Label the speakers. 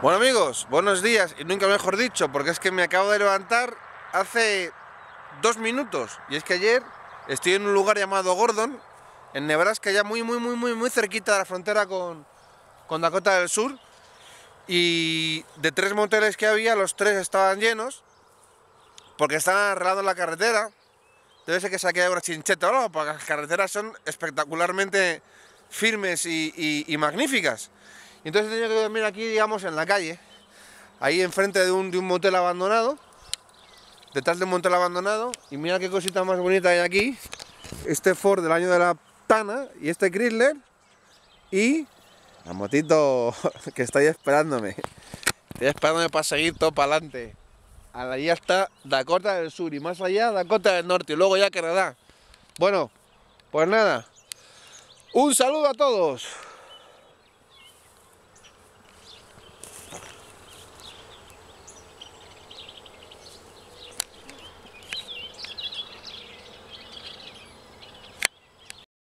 Speaker 1: Bueno amigos, buenos días y nunca mejor dicho, porque es que me acabo de levantar hace dos minutos y es que ayer estoy en un lugar llamado Gordon, en Nebraska, ya muy muy muy muy muy cerquita de la frontera con, con Dakota del Sur y de tres moteles que había, los tres estaban llenos porque están arreglando la carretera, debe ser que se ha quedado una chincheta o algo, porque las carreteras son espectacularmente firmes y, y magníficas. Entonces he tenido que dormir aquí, digamos, en la calle, ahí enfrente de un, motel abandonado, detrás de un motel abandonado, y mira qué cosita más bonita hay aquí, este Ford del año de la Tana,
Speaker 2: y este Chrysler, y la motito que ahí esperándome,
Speaker 1: estoy esperándome para seguir todo para adelante. Allá está Dakota del Sur y más allá Dakota del Norte y luego ya que Canadá. Bueno, pues nada, un saludo a todos.